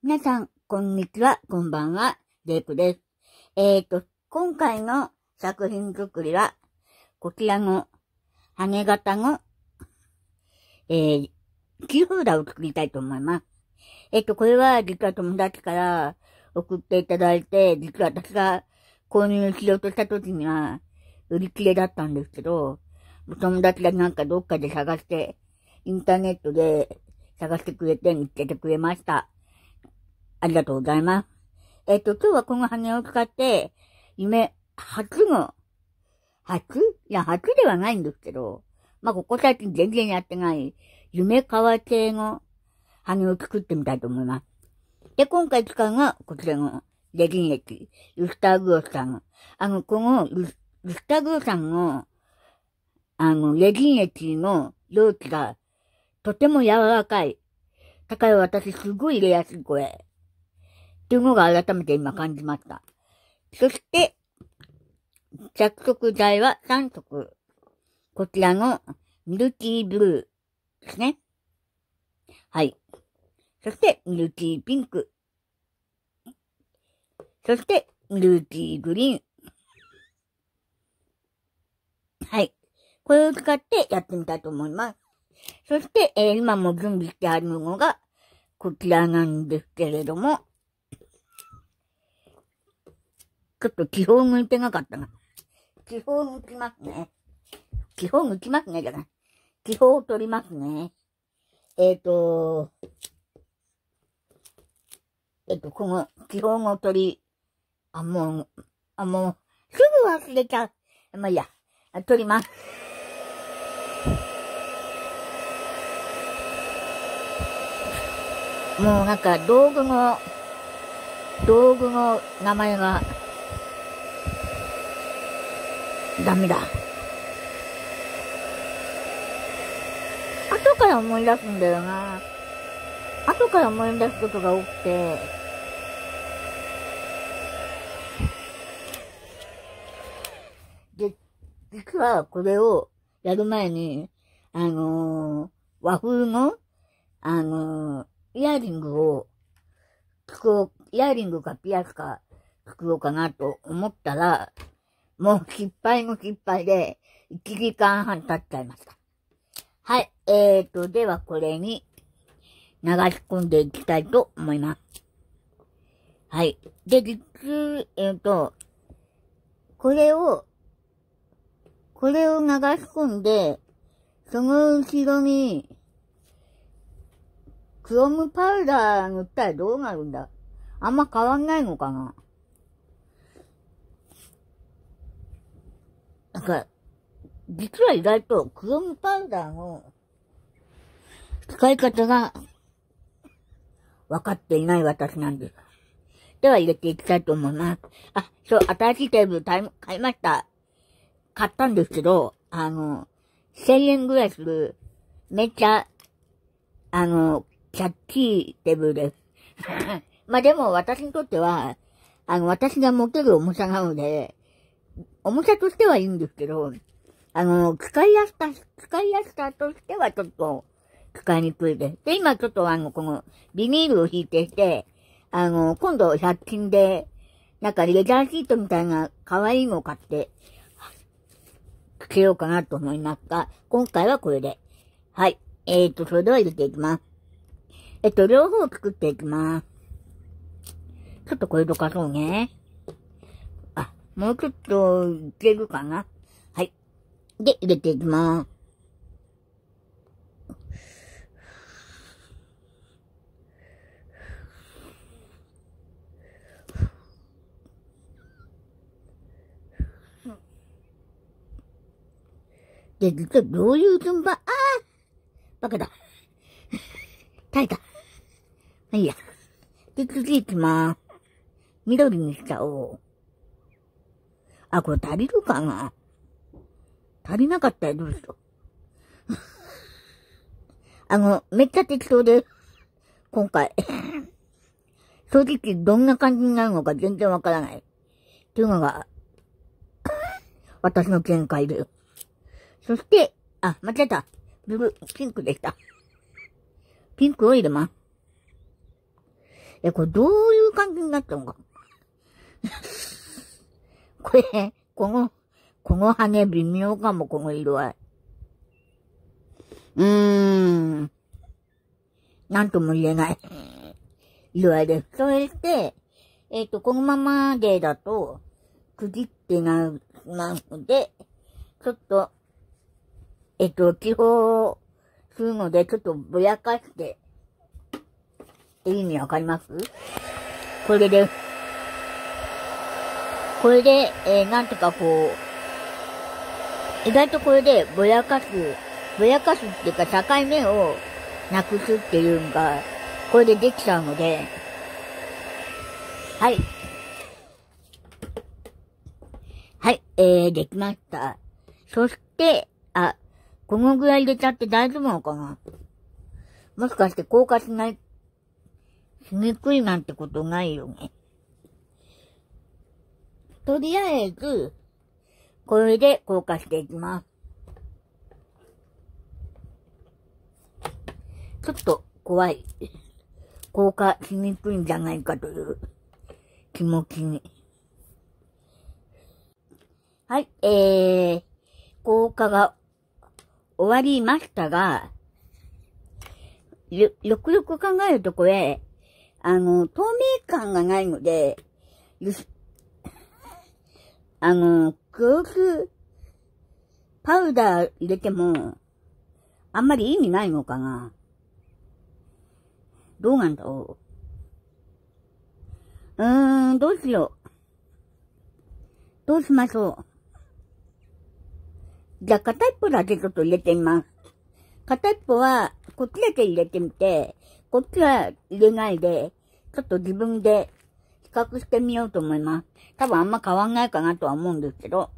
皆さん、こんにちは、こんばんは、レイプです。えっ、ー、と、今回の作品作りは、こちらの羽型の、えー、キーホルダーを作りたいと思います。えっ、ー、と、これは実は友達から送っていただいて、実は私が購入しようとした時には売り切れだったんですけど、友達がなんかどっかで探して、インターネットで探してくれて見つけてくれました。ありがとうございます。えっ、と、今日はこの羽を使って、夢、初の、初いや、初ではないんですけど、まあ、ここ最近全然やってない、夢川系の羽を作ってみたいと思います。で、今回使うのは、こちらの、レジン液、ユスターグオさん。あの、このユ、ユスターグオさんの、あの、レジン液の容器が、とても柔らかい。だから私すごい入れやすい、これ。っていうのが改めて今感じました。そして、着色剤は3色。こちらのミルキーブルーですね。はい。そして、ミルキーピンク。そして、ミルキーグリーン。はい。これを使ってやってみたいと思います。そして、えー、今も準備してあるのが、こちらなんですけれども、ちょっと気泡向いてなかったな。気泡向きますね。気泡向きますね、じゃない。気泡を取りますね。えっ、ー、と、えっ、ー、と、この気泡を取り、あ、もう、あ、もう、すぐ忘れちゃう。まあ、いいや、取ります。もうなんか道具の、道具の名前がダメだ。後から思い出すんだよな。後から思い出すことが多くて、で、実はこれをやる前に、あのー、和風の、あのー、イヤリングを作ろう、イヤリングかピアスか作ろうかなと思ったら、もう、失敗も失敗で、1時間半経っちゃいました。はい。えーと、ではこれに流し込んでいきたいと思います。はい。で、実、えっ、ー、と、これを、これを流し込んで、その後ろに、クロムパウダー塗ったらどうなるんだあんま変わんないのかななんか、実は意外とクロムパウダーの使い方が分かっていない私なんです。では入れていきたいと思います。あ、そう、新しいテーブル買いました。買ったんですけど、あの、1000円ぐらいする、めっちゃ、あの、キャッチーテーブルです。まあでも私にとっては、あの、私が持てる重さなので、重さとしてはいいんですけど、あの、使いやすさ、使いやすさとしてはちょっと使いにくいです。で、今ちょっとあの、このビニールを引いてして、あの、今度100均で、なんかレジャーシートみたいな可愛いのを買って、つけようかなと思いますが、今回はこれで。はい。えーと、それでは入れていきます。えっと、両方作っていきます。ちょっとこれどかそうね。もうちょっといけるかなはい。で、入れていきます。で、実はどういう順番ああバカだ。耐えた。あいや。で、次行きまーす。緑にしちゃおう。あ、これ足りるかな足りなかったらどうしよう。あの、めっちゃ適当で、今回。正直どんな感じになるのか全然わからない。っていうのが、私の見解で。そして、あ、間違えた。ブルー、ピンクでした。ピンクを入れます。え、これどういう感じになったのか。これ、この、この羽微妙かも、この色合い。うーん。なんとも言えない。色合いです。それで、えっ、ー、と、このままでだと、くじってなる、なので、ちょっと、えっ、ー、と、気泡するので、ちょっとぼやかして、って意味わかりますこれです。これで、えー、なんとかこう、意外とこれでぼやかす、ぼやかすっていうか境目をなくすっていうのが、これでできちゃうので、はい。はい、えー、できました。そして、あ、このぐらい入れちゃって大丈夫なのかなもしかして硬化しない、しにくいなんてことないよね。とりあえず、これで硬化していきます。ちょっと怖い。硬化しにくいんじゃないかという気持ちに。はい、えー、硬化が終わりましたが、よ、よくよく考えるとこれ、あの、透明感がないので、あの、黒くパウダー入れても、あんまり意味ないのかな。どうなんだろう。うーん、どうしよう。どうしましょう。じゃあ、片一方だけちょっと入れてみます。片一方は、こっちだけ入れてみて、こっちは入れないで、ちょっと自分で比較してみようと思います。多分あんま変わんないかなとは思うんですけど。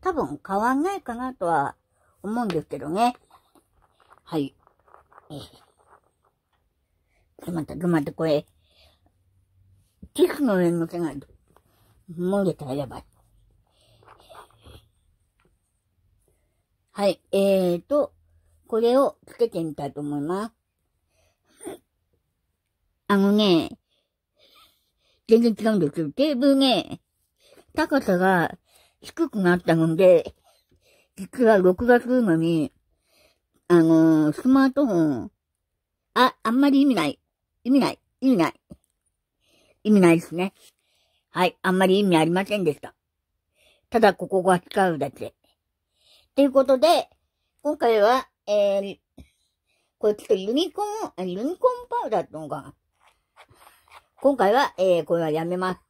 多分変わんないかなとは思うんですけどね。はい。えー、また、またこれ、ティッの上に乗せないと、漏れたらやばい。はい、えーと、これをつけてみたいと思います。あのね、全然違うんですよ。テーブルね、高さが低くなったので、実は6月のに、あのー、スマートフォン、あ、あんまり意味ない。意味ない。意味ない。意味ないですね。はい、あんまり意味ありませんでした。ただ、ここが使うだけ。ということで、今回は、えー、これちょっとユニコーン、ユニコーンパウダーってのが、今回は、えー、これはやめます。っ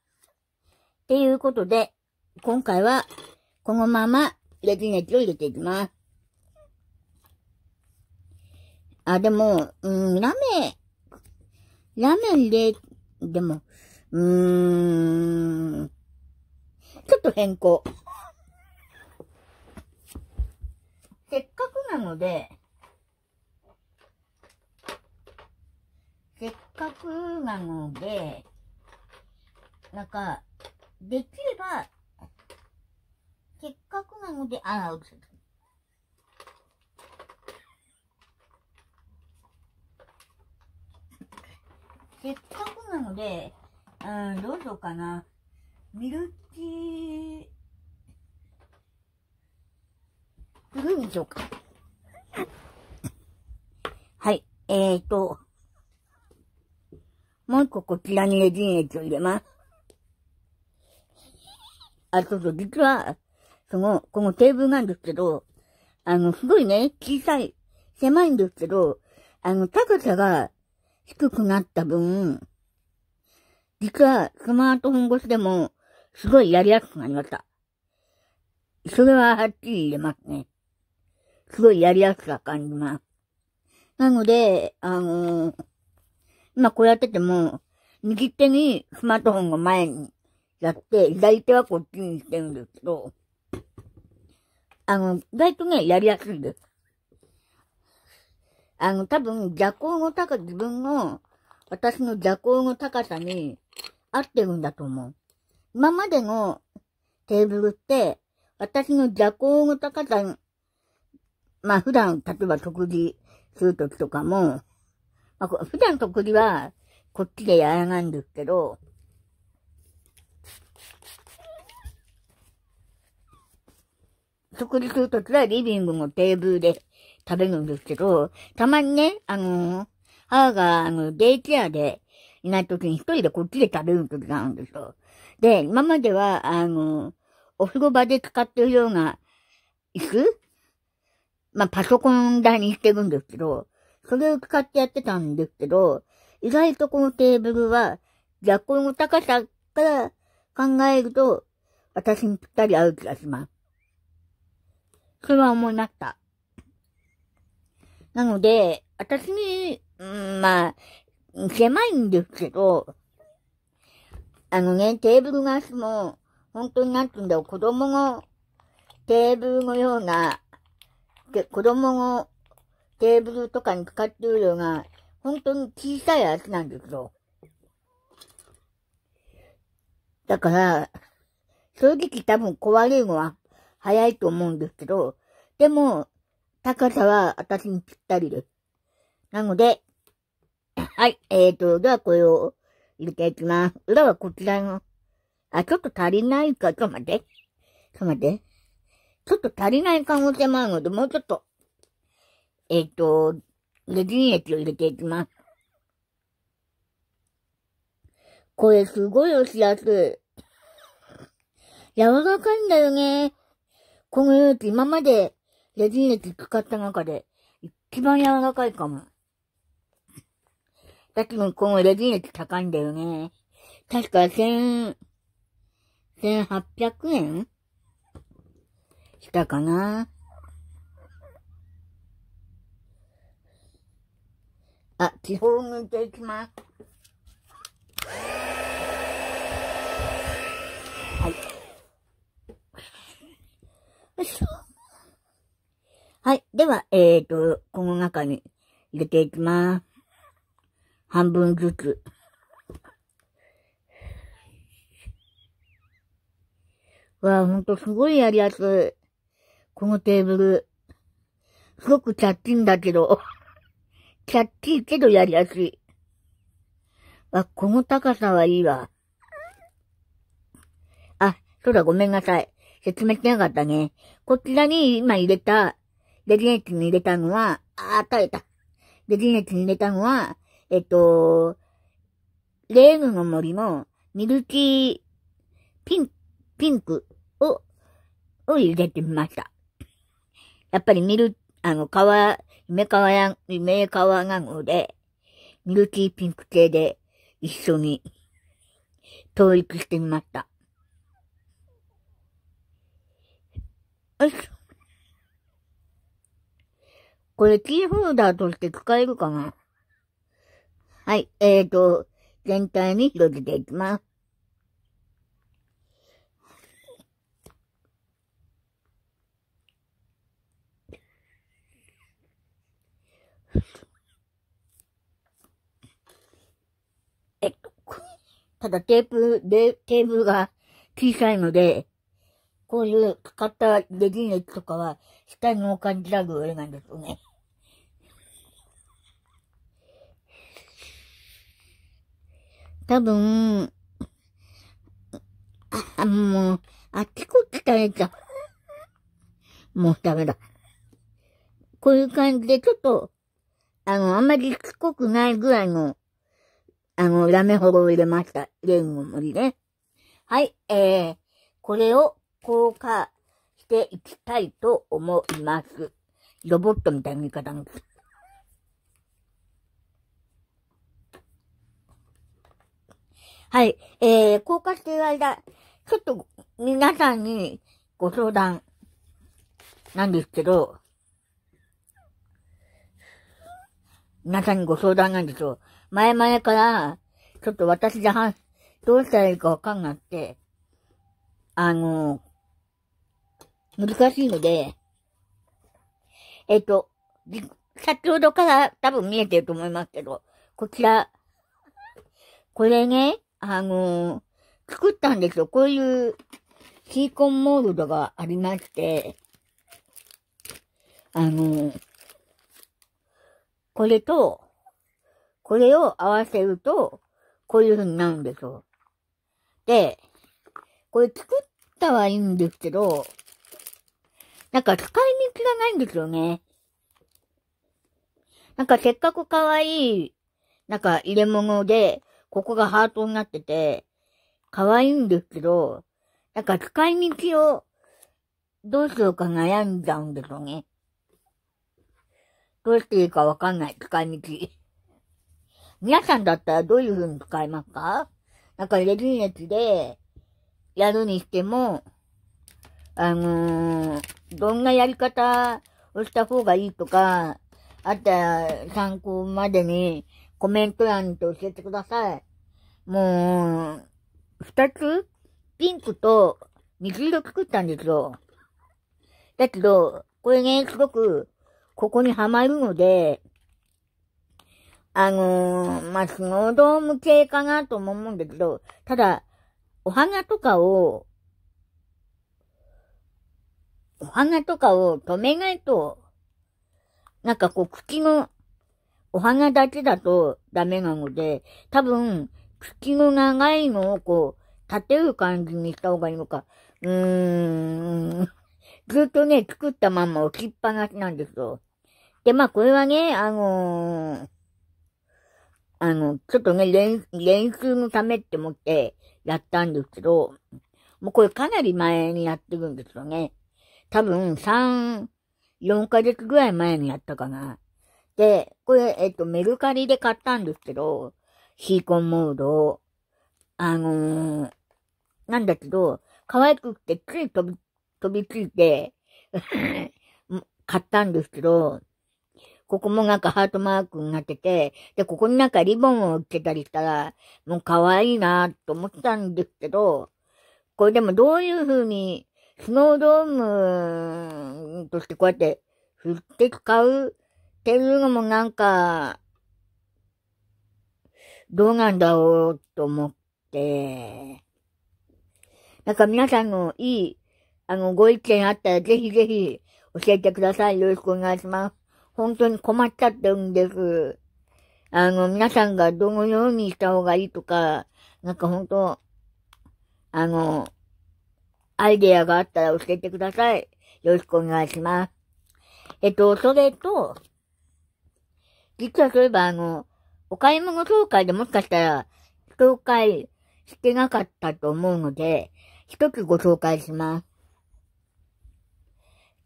ていうことで、今回は、このまま、レジネットを入れていきます。あ、でも、うん、ラメ、ラメ入れ、でも、うーん、ちょっと変更。せっかくなので、せっかくなので、なんか、できれば、せっかくなので、あ、うせっかくなので、うん、どうしようかな。ミルキーグーにしようか。はい。えーと、もう一個こちらにレジン液を入れます。あ、そうそう、実は、その、このテーブルなんですけど、あの、すごいね、小さい、狭いんですけど、あの、高さが低くなった分、実はスマートフォン越しでも、すごいやりやすくなりました。それははっきり入れますね。すごいやりやすさ感じます。なので、あのー、今こうやってても、右手にスマートフォンが前にやって、左手はこっちにしてるんですけど、あの、意外とね、やりやすいです。あの、多分、邪行の高、自分の、私の邪行の高さに合ってるんだと思う。今までのテーブルって、私の邪行の高さまあ普段、例えば特技するときとかも、まあ、普段特技はこっちでやらないんですけど、食事するときはリビングのテーブルで食べるんですけど、たまにね、あのー、母が、あの、デイケアでいないときに一人でこっちで食べるときがあるんですよ。で、今までは、あのー、お風呂場で使ってるような椅子まあ、パソコン台にしてるんですけど、それを使ってやってたんですけど、意外とこのテーブルは、逆光の高さから考えると、私にぴったり合う気がします。それは思いました。なので、私に、うん、まあ、狭いんですけど、あのね、テーブルが足も、本当になんて言うんだろう、子供のテーブルのようなで、子供のテーブルとかに使ってるのが、本当に小さい足なんですよ。だから、正直多分壊れるのは早いと思うんですけど、でも、高さは私にぴったりです。なので、はい、えーと、ではこれを入れていきます。裏はこちらの、あ、ちょっと足りないか、ちょっと待って。ちょっと待って。ちょっと足りない可能性もあるので、もうちょっと、えっ、ー、と、レジン液を入れていきます。これすごい押しやすい。柔らかいんだよね。この容器今までレジン液使った中で一番柔らかいかも。だけどこのレジン液高いんだよね。確か千、千八百円きたかなあ、気泡抜いていきます。はい。はい。では、えっ、ー、と、この中に入れていきます。半分ずつ。わあ、ほんとすごいやりやすい。このテーブル。すごくキャッチンだけど、キャッチーけどやりやすい。あ、この高さはいいわ。あ、そうだ、ごめんなさい。説明してなかったね。こちらに今入れた、レジネッチに入れたのは、あー、耐えた。レジネッチに入れたのは、えっと、レーヌの森のミルキーピン、ピンクを、を入れてみました。やっぱりミル、あの、皮、梅皮や、梅皮なので、ミルキーピンク系で一緒に統一してみました。よいしょ。これキーホルダーとして使えるかなはい、えーと、全体に広げていきます。えっと、ただテープ、で、テーブルが小さいので、こういう使ったレジン液とかは、下に置かん、ラグあれないんですよね。多分、あ、もう、あっちこっち食べちゃう。もうダメだ。こういう感じで、ちょっと、あの、あんまりしつこくないぐらいのあの、ラメほど入れました。レンゴ無理ね。はい、えー、これを硬化していきたいと思います。ロボットみたいな言い方です。はい、えー、硬化している間、ちょっと皆さんにご相談なんですけど、皆さんにご相談なんですよ。前々から、ちょっと私じゃ、どうしたらいいかわかんなくて、あの、難しいので、えっと、先ほどから多分見えてると思いますけど、こちら、これね、あの作ったんですよ。こういうシーコンモールドがありまして、あのこれと、これを合わせると、こういう風になるんですよ。で、これ作ったはいいんですけど、なんか使い道がないんですよね。なんかせっかく可愛い、なんか入れ物で、ここがハートになってて、可愛いんですけど、なんか使い道をどうしようか悩んじゃうんですよね。どうしていいかわかんない使い道。皆さんだったらどういう風に使いますかなんかレジン熱でやるにしても、あのー、どんなやり方をした方がいいとか、あったら参考までにコメント欄に教えてください。もう、二つピンクと水色作ったんですよ。だけど、これね、すごく、ここにはまるので、あのー、まあ、スノードーム系かなと思うんだけど、ただ、お花とかを、お花とかを止めないと、なんかこう、茎の、お花だけだとダメなので、多分、茎の長いのをこう、立てる感じにした方がいいのか。うーん。ずっとね、作ったまんま置きっぱなしなんですよ。で、まあ、これはね、あのーあの、ちょっとね、練、練習のためって思ってやったんですけど、もうこれかなり前にやってるんですよね。多分、3、4ヶ月ぐらい前にやったかな。で、これ、えっと、メルカリで買ったんですけど、シーコンモードを、あのー、なんだけど、可愛くってつい飛び、飛びついて 買ったんですけど、ここもなんかハートマークになってて、で、ここになんかリボンをつけたりしたら、もう可愛いなと思ったんですけど、これでもどういう風に、スノードームとしてこうやって振って使うっていうのもなんか、どうなんだろうと思って、なんか皆さんのいい、あの、ご意見あったらぜひぜひ教えてください。よろしくお願いします。本当に困っちゃってるんです。あの、皆さんがどのようにした方がいいとか、なんか本当、あの、アイデアがあったら教えてください。よろしくお願いします。えっと、それと、実はそういえばあの、お買い物紹介でもしかしたら、紹介してなかったと思うので、一つご紹介します。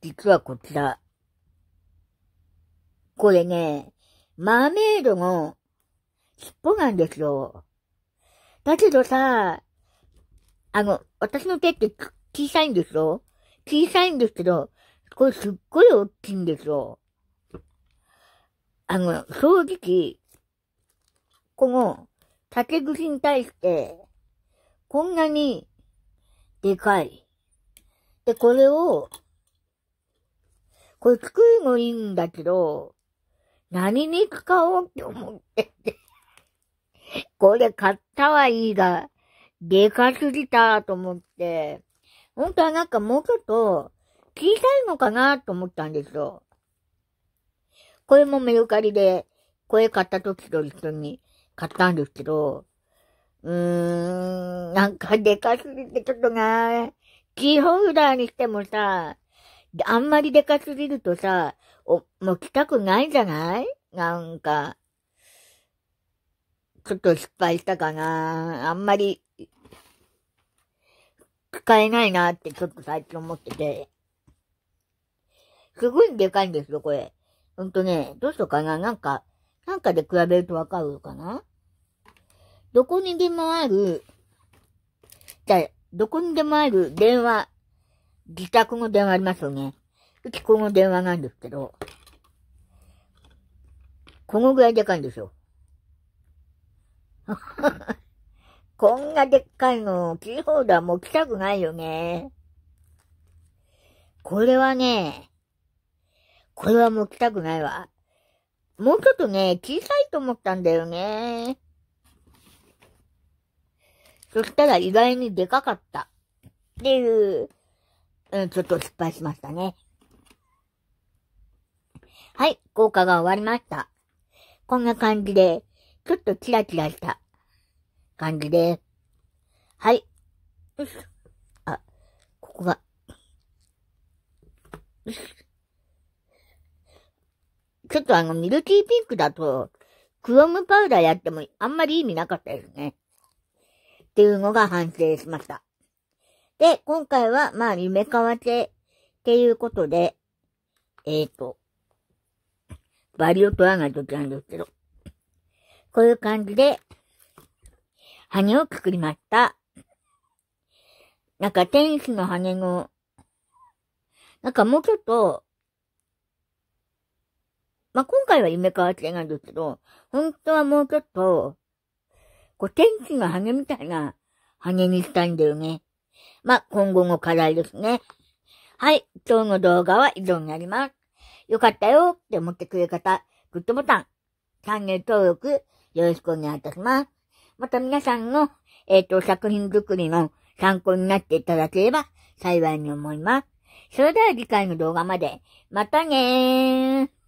実はこちら。これね、マーメイドの尻尾なんですよ。だけどさ、あの、私の手って小さいんですよ。小さいんですけど、これすっごい大きいんですよ。あの、正直、この竹串に対して、こんなにでかい。で、これを、これ作るのいいんだけど、何に使おうって思ってて。これ買ったはいいが、でかすぎたと思って、本当はなんかもうちょっと小さいのかなと思ったんですよ。これもメルカリで、これ買った時と一緒に買ったんですけど、うーん、なんかでかすぎてちょっとな、キーホルダーにしてもさ、あんまりでかすぎるとさ、お、もう来たくないじゃないなんか、ちょっと失敗したかなあんまり、使えないなってちょっと最近思ってて。すごいでかいんですよ、これ。ほんとね、どうしようかななんか、なんかで比べるとわかるかなどこにでもある、じゃどこにでもある電話、自宅の電話ありますよね。うちこの電話なんですけど、このぐらいでかいんですよ。こんなでっかいの、キーホルダーもちたくないよね。これはね、これはもうたくないわ。もうちょっとね、小さいと思ったんだよね。そしたら意外にでかかった。っていう、うん、ちょっと失敗しましたね。はい、効果が終わりました。こんな感じで、ちょっとキラキラした感じではい。よし。あ、ここが。よし。ちょっとあの、ミルキーピンクだと、クロムパウダーやってもあんまり意味なかったですね。っていうのが反省しました。で、今回は、まあ、夢変わってっていうことで、えっ、ー、と、バリを取らないときなんですけど。こういう感じで、羽を作りました。なんか天使の羽の、なんかもうちょっと、まあ、今回は夢変わってないんですけど、本当はもうちょっと、こう天使の羽みたいな羽にしたいんだよね。まあ、今後の課題ですね。はい、今日の動画は以上になります。よかったよって思ってくれる方、グッドボタン、チャンネル登録、よろしくお願いいたします。また皆さんの、えっ、ー、と、作品作りの参考になっていただければ幸いに思います。それでは次回の動画まで。またねー。